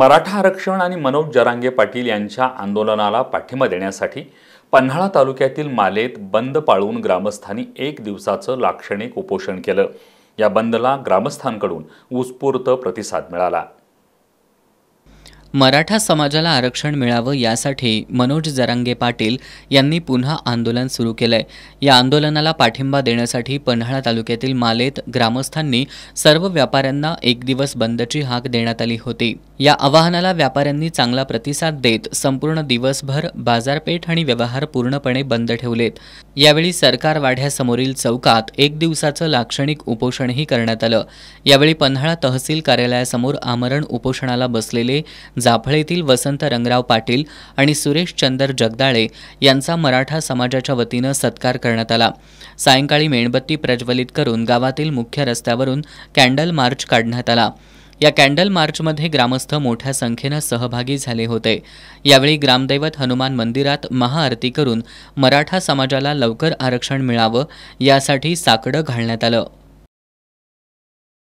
मराठा आरक्षण आणि मनोज जरांगे पाटील यांच्या आंदोलनाला पाठिंबा देण्यासाठी पन्हाळा तालुक्यातील मालेत बंद पाळून ग्रामस्थांनी एक दिवसाचं लाक्षणिक उपोषण केलं या बंदला ग्रामस्थांकडून उत्स्फूर्त प्रतिसाद मिळाला मराठा समाजाला आरक्षण मिळावं यासाठी मनोज जरांगे पाटील यांनी पुन्हा आंदोलन सुरू केलं या आंदोलनाला पाठिंबा देण्यासाठी पन्हाळा तालुक्यातील मालेत ग्रामस्थांनी सर्व व्यापाऱ्यांना एक दिवस बंदची हाक देण्यात आली होती या आवाहनाला व्यापाऱ्यांनी चांगला प्रतिसाद देत संपूर्ण दिवसभर बाजारपेठ आणि व्यवहार पूर्णपणे बंद ठेवलेत यावेळी सरकार वाढ्यासमोरील चौकात एक दिवसाचं लाक्षणिक उपोषणही करण्यात आलं यावेळी पन्हाळा तहसील कार्यालयासमोर आमरण उपोषणाला बसलेले जाफळेतील वसंत रंगराव पाटील आणि सुरेश चंदर जगदाळे यांचा मराठा समाजाच्या वतीनं सत्कार करण्यात आला सायंकाळी मेणबत्ती प्रज्वलित करून गावातील मुख्य रस्त्यावरून कॅन्डल मार्च काढण्यात आला या कॅन्डल मार्चमध्ये ग्रामस्थ मोठ्या संख्येनं सहभागी झाले होते यावेळी ग्रामदैवत हनुमान मंदिरात महाआरती करून मराठा समाजाला लवकर आरक्षण मिळावं यासाठी साकडं घालण्यात आलं